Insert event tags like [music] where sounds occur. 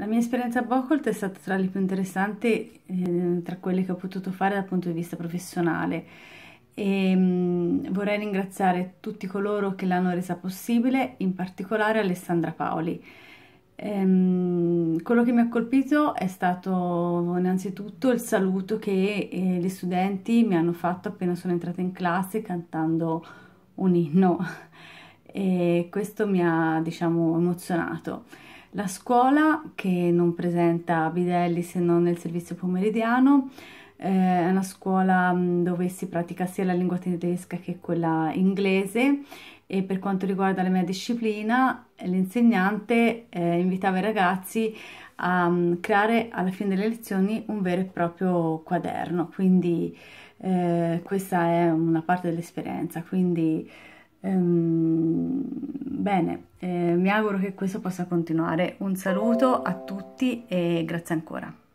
La mia esperienza a Bocolt è stata tra le più interessanti eh, tra quelle che ho potuto fare dal punto di vista professionale e mh, mm, vorrei ringraziare tutti coloro che l'hanno resa possibile, in particolare Alessandra Paoli. Ehm, quello che mi ha colpito è stato innanzitutto il saluto che eh, gli studenti mi hanno fatto appena sono entrata in classe cantando un inno [laughs] e questo mi ha diciamo emozionato. La scuola, che non presenta bidelli se non nel servizio pomeridiano, eh, è una scuola mm, dove si pratica sia la lingua tedesca che quella inglese e per quanto riguarda la mia disciplina l'insegnante eh, invitava i ragazzi a mm, creare alla fine delle lezioni un vero e proprio quaderno, quindi eh, questa è una parte dell'esperienza, quindi ehm, Bene, eh, mi auguro che questo possa continuare. Un saluto a tutti e grazie ancora.